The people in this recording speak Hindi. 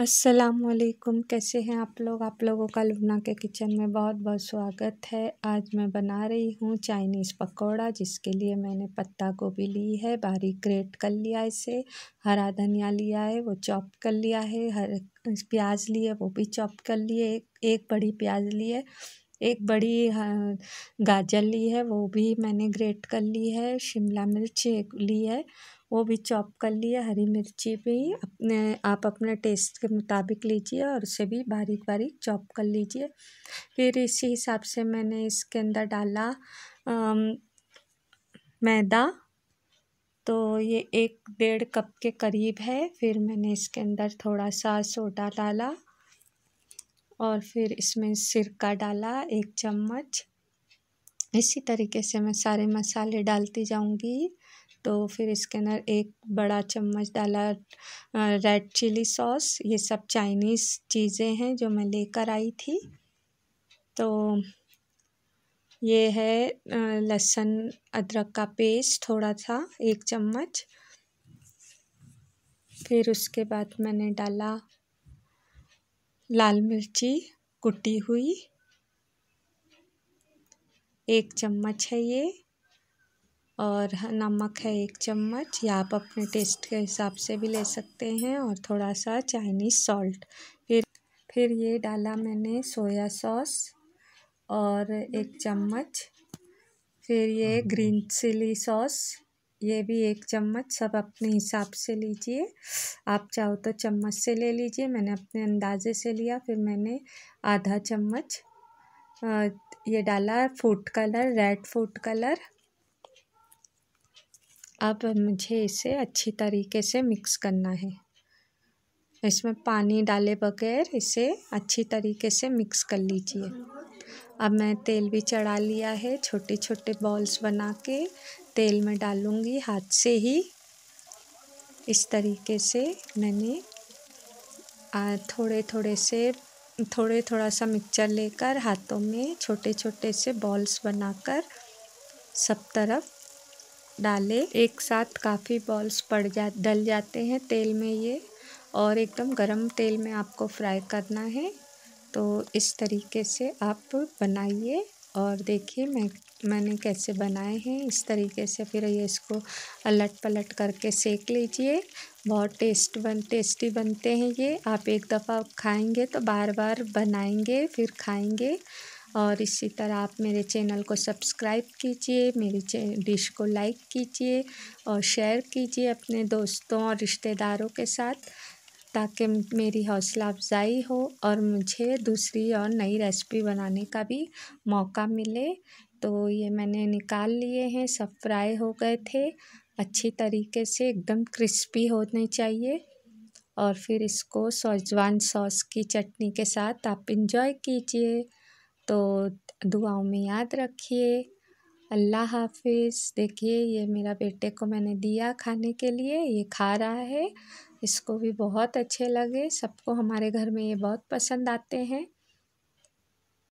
असलकुम कैसे हैं आप लोग आप लोगों का लुबना के किचन में बहुत बहुत स्वागत है आज मैं बना रही हूँ चाइनीज़ पकौड़ा जिसके लिए मैंने पत्ता गोभी ली है बारीक ग्रेट कर लिया इसे हरा धनिया लिया है वो चॉप कर लिया है हर प्याज लिए वो भी चॉप कर लिए एक, एक बड़ी प्याज लिए एक बड़ी गाजर ली है वो भी मैंने ग्रेट कर ली है शिमला मिर्च ली है वो भी चॉप कर लिए हरी मिर्ची भी अपने आप अपने टेस्ट के मुताबिक लीजिए और उसे भी बारीक बारीक चॉप कर लीजिए फिर इसी हिसाब से मैंने इसके अंदर डाला आ, मैदा तो ये एक डेढ़ कप के करीब है फिर मैंने इसके अंदर थोड़ा सा सोडा डाला और फिर इसमें सिरका डाला एक चम्मच इसी तरीके से मैं सारे मसाले डालती जाऊंगी तो फिर इसके अंदर एक बड़ा चम्मच डाला रेड चिली सॉस ये सब चाइनीज़ चीज़ें हैं जो मैं लेकर आई थी तो ये है लहसुन अदरक का पेस्ट थोड़ा सा एक चम्मच फिर उसके बाद मैंने डाला लाल मिर्ची कुटी हुई एक चम्मच है ये और नमक है एक चम्मच या आप अपने टेस्ट के हिसाब से भी ले सकते हैं और थोड़ा सा चाइनीज़ सॉल्ट फिर फिर ये डाला मैंने सोया सॉस और एक चम्मच फिर ये ग्रीन चिली सॉस ये भी एक चम्मच सब अपने हिसाब से लीजिए आप चाहो तो चम्मच से ले लीजिए मैंने अपने अंदाजे से लिया फिर मैंने आधा चम्मच ये डाला food colour red food colour अब मुझे इसे अच्छी तरीके से मिक्स करना है इसमें पानी डाले बगैर इसे अच्छी तरीके से मिक्स कर लीजिए अब मैं तेल भी चढ़ा लिया है छोटे छोटे बॉल्स बना के तेल में डालूँगी हाथ से ही इस तरीके से मैंने थोड़े थोड़े से थोड़े थोड़ा सा मिक्सचर लेकर हाथों में छोटे छोटे से बॉल्स बनाकर सब तरफ डालें एक साथ काफ़ी बॉल्स पड़ जा डल जाते हैं तेल में ये और एकदम गरम तेल में आपको फ्राई करना है तो इस तरीके से आप बनाइए और देखिए मैं मैंने कैसे बनाए हैं इस तरीके से फिर ये इसको अलट पलट करके सेक लीजिए बहुत टेस्ट बन टेस्टी बनते हैं ये आप एक दफ़ा खाएंगे तो बार बार बनाएंगे फिर खाएंगे और इसी तरह आप मेरे चैनल को सब्सक्राइब कीजिए मेरी डिश को लाइक कीजिए और शेयर कीजिए अपने दोस्तों और रिश्तेदारों के साथ ताकि मेरी हौसला अफजाई हो और मुझे दूसरी और नई रेसिपी बनाने का भी मौका मिले तो ये मैंने निकाल लिए हैं सब फ्राई हो गए थे अच्छी तरीके से एकदम क्रिस्पी होने चाहिए और फिर इसको सौजवान सॉस की चटनी के साथ आप इंजॉय कीजिए तो दुआओं में याद रखिए अल्लाह हाफ़िज़ देखिए ये मेरा बेटे को मैंने दिया खाने के लिए ये खा रहा है इसको भी बहुत अच्छे लगे सबको हमारे घर में ये बहुत पसंद आते हैं